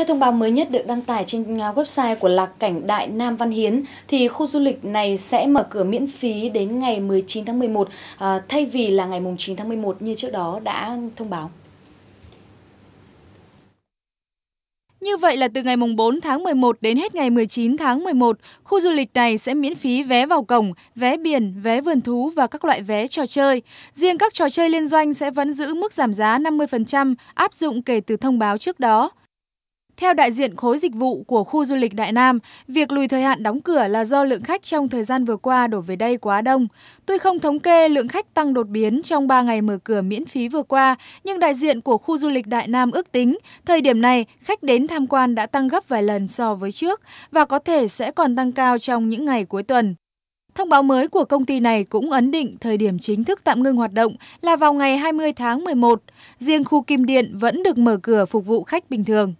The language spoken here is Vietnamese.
Theo thông báo mới nhất được đăng tải trên à, website của Lạc Cảnh Đại Nam Văn Hiến, thì khu du lịch này sẽ mở cửa miễn phí đến ngày 19 tháng 11, à, thay vì là ngày 9 tháng 11 như trước đó đã thông báo. Như vậy là từ ngày 4 tháng 11 đến hết ngày 19 tháng 11, khu du lịch này sẽ miễn phí vé vào cổng, vé biển, vé vườn thú và các loại vé trò chơi. Riêng các trò chơi liên doanh sẽ vẫn giữ mức giảm giá 50% áp dụng kể từ thông báo trước đó. Theo đại diện khối dịch vụ của khu du lịch Đại Nam, việc lùi thời hạn đóng cửa là do lượng khách trong thời gian vừa qua đổ về đây quá đông. Tuy không thống kê lượng khách tăng đột biến trong 3 ngày mở cửa miễn phí vừa qua, nhưng đại diện của khu du lịch Đại Nam ước tính, thời điểm này khách đến tham quan đã tăng gấp vài lần so với trước và có thể sẽ còn tăng cao trong những ngày cuối tuần. Thông báo mới của công ty này cũng ấn định thời điểm chính thức tạm ngưng hoạt động là vào ngày 20 tháng 11. Riêng khu Kim Điện vẫn được mở cửa phục vụ khách bình thường.